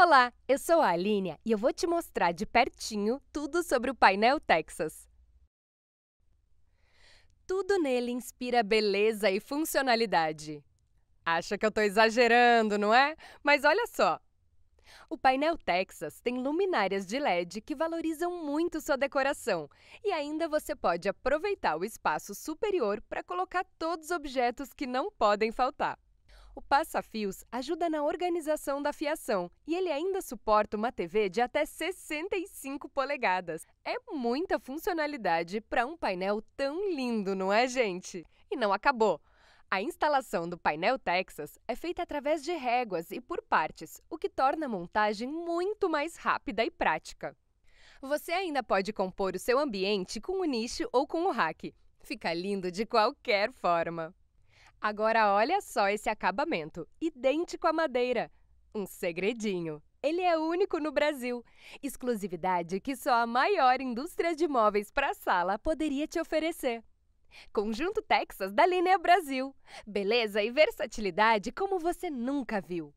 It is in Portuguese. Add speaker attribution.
Speaker 1: Olá, eu sou a Aline e eu vou
Speaker 2: te mostrar de pertinho tudo sobre o painel Texas. Tudo nele inspira beleza e funcionalidade. Acha que eu estou exagerando, não é? Mas olha só! O painel Texas tem luminárias de LED que valorizam muito sua decoração e ainda você pode aproveitar o espaço superior para colocar todos os objetos que não podem faltar. O Passafios ajuda na organização da fiação e ele ainda suporta uma TV de até 65 polegadas. É muita funcionalidade para um painel tão lindo, não é, gente? E não acabou. A instalação do painel Texas é feita através de réguas e por partes, o que torna a montagem muito mais rápida e prática. Você ainda pode compor o seu ambiente com o nicho ou com o rack. Fica lindo de qualquer forma. Agora olha só esse acabamento, idêntico à madeira. Um segredinho. Ele é único no Brasil. Exclusividade que só a maior indústria de móveis para sala poderia te oferecer. Conjunto Texas da Linea Brasil. Beleza e versatilidade
Speaker 1: como você nunca viu.